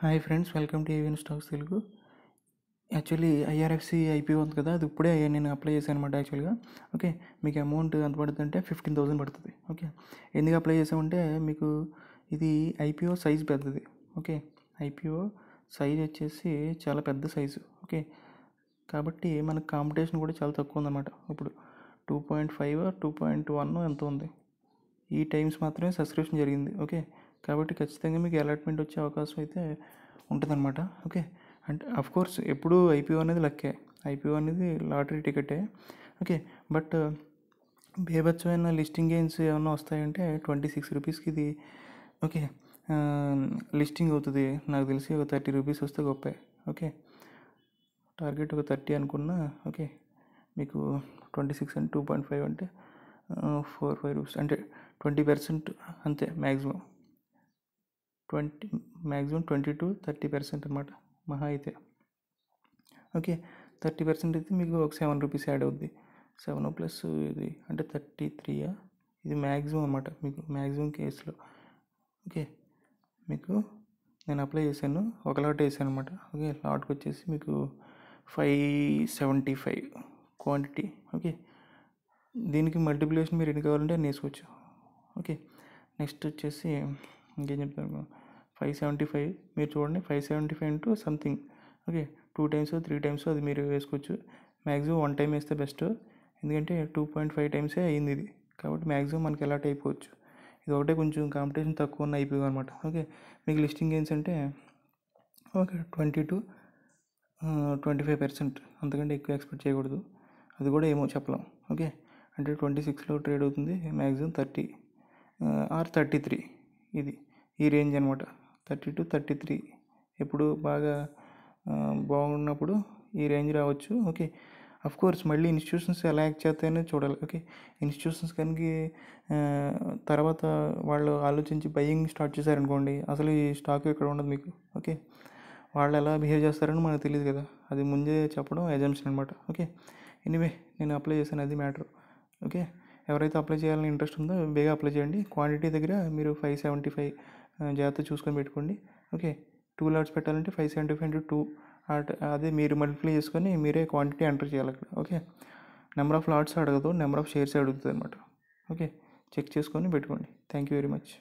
hi friends welcome to AVN stocks Telugu actually IRFC IPO ఉంది కదా అది ఇప్పుడే నేను అప్లై చేశాను అనమాట యాక్చువల్గా ఓకే మీకు అమౌంట్ ఎంత పడుతుంది అంటే ఫిఫ్టీన్ థౌసండ్ పడుతుంది ఓకే ఎందుకు అప్లై చేసామంటే మీకు ఇది ఐపీఓ సైజ్ పెద్దది ఓకే ఐపీఓ సైజ్ వచ్చేసి చాలా పెద్ద సైజు ఓకే కాబట్టి మనకు కాంపిటీషన్ కూడా చాలా తక్కువ ఉందన్నమాట ఇప్పుడు two point five two point one ఎంత ఉంది ఈ టైమ్స్ మాత్రమే సబ్స్క్రిప్షన్ జరిగింది ఓకే కాబట్టి ఖచ్చితంగా మీకు అలాట్మెంట్ వచ్చే అవకాశం అయితే ఉంటుందన్నమాట ఓకే అంటే అఫ్ కోర్స్ ఎప్పుడు ఐపీఓ అనేది లక్కే ఐపీఓ అనేది లాటరీ టికెటే ఓకే బట్ బేభత్సమైన లిస్టింగ్ గేమ్స్ ఏమన్నా వస్తాయంటే ట్వంటీ సిక్స్ రూపీస్కి ఇది ఓకే లిస్టింగ్ అవుతుంది నాకు తెలిసి ఒక థర్టీ రూపీస్ వస్తే గొప్ప ఓకే టార్గెట్ ఒక థర్టీ అనుకున్నా ఓకే మీకు twenty six and two point five అంటే ఫోర్ ఫైవ్ రూపీస్ అంటే ట్వంటీ పర్సెంట్ అంతే maximum twenty maximum twenty to thirty percent అనమాట మహా అయితే ఓకే థర్టీ పర్సెంట్ అయితే మీకు ఒక సెవెన్ రూపీస్ యాడ్ అవుద్ది సెవెన్ ప్లస్ ఇది అంటే థర్టీ త్రీయా ఇది మ్యాక్సిమం అనమాట మీకు మ్యాక్సిమం కేసులో ఓకే మీకు నేను అప్లై చేశాను ఒక లాట్ వేసాను అనమాట ఓకే లాట్కి వచ్చేసి మీకు five seventy five quantity okay దీనికి మల్టిప్లికేషన్ మీరు ఎన్ని కావాలంటే అని వేసుకోవచ్చు ఓకే నెక్స్ట్ వచ్చేసి ఇంకేం చెప్తాను ఫైవ్ సెవెంటీ ఫైవ్ మీరు చూడండి five seventy five into something okay two times three times అది మీరు వేసుకోవచ్చు మ్యాక్సిమం వన్ టైం వేస్తే బెస్ట్ ఎందుకంటే టూ పాయింట్ ఫైవ్ టైమ్సే అయింది ఇది కాబట్టి మ్యాక్సిమం మనకి టైప్ అయిపోవచ్చు ఇది ఒకటే కొంచెం కాంపిటీషన్ తక్కువ ఉన్న అయిపోయి అనమాట ఓకే మీకు లిస్టింగ్ గేమ్స్ అంటే okay twenty to twenty five percent అంతకంటే ఎక్కువ ఎక్స్పెక్ట్ చేయకూడదు అది కూడా ఏమో చెప్పలేం ఓకే అంటే ట్వంటీ సిక్స్లో ట్రేడ్ అవుతుంది maximum thirty or thirty three ఇది ఈ రేంజ్ అనమాట థర్టీ టు థర్టీ త్రీ ఎప్పుడు బాగా బాగున్నప్పుడు ఈ రేంజ్ రావచ్చు ఓకే అఫ్ కోర్స్ మళ్ళీ ఇన్స్టిట్యూషన్స్ ఎలా యాక్ట్ చేస్తాయని చూడాలి ఓకే ఇన్స్టిట్యూషన్స్ కనుక తర్వాత వాళ్ళు ఆలోచించి బయ్యింగ్ స్టార్ట్ చేశారనుకోండి అసలు ఈ స్టాక్ ఇక్కడ ఉండదు మీకు ఓకే వాళ్ళు ఎలా బిహేవ్ చేస్తారని మనకు తెలియదు కదా అది ముందే చెప్పడం ఎజెంప్షన్ అనమాట ఓకే ఎనీవే నేను అప్లై చేశాను అది మ్యాటర్ ఓకే ఎవరైతే అప్లై చేయాలని ఇంట్రెస్ట్ ఉందో బేగా అప్లై చేయండి క్వాంటిటీ దగ్గర మీరు ఫైవ్ సెవెంటీ ఫైవ్ జాగ్రత్త చూసుకొని పెట్టుకోండి ఓకే టూ లాట్స్ పెట్టాలంటే five seventy five into at అదే మీరు మల్టిప్లై చేసుకొని మీరే క్వాంటిటీ ఎంటర్ చేయాలి అక్కడ ఓకే నెంబర్ ఆఫ్ లాట్స్ అడగదు నెంబర్ ఆఫ్ షేర్స్ అడుగుతుంది అనమాట ఓకే చెక్ చేసుకొని పెట్టుకోండి థ్యాంక్ యూ వెరీ మచ్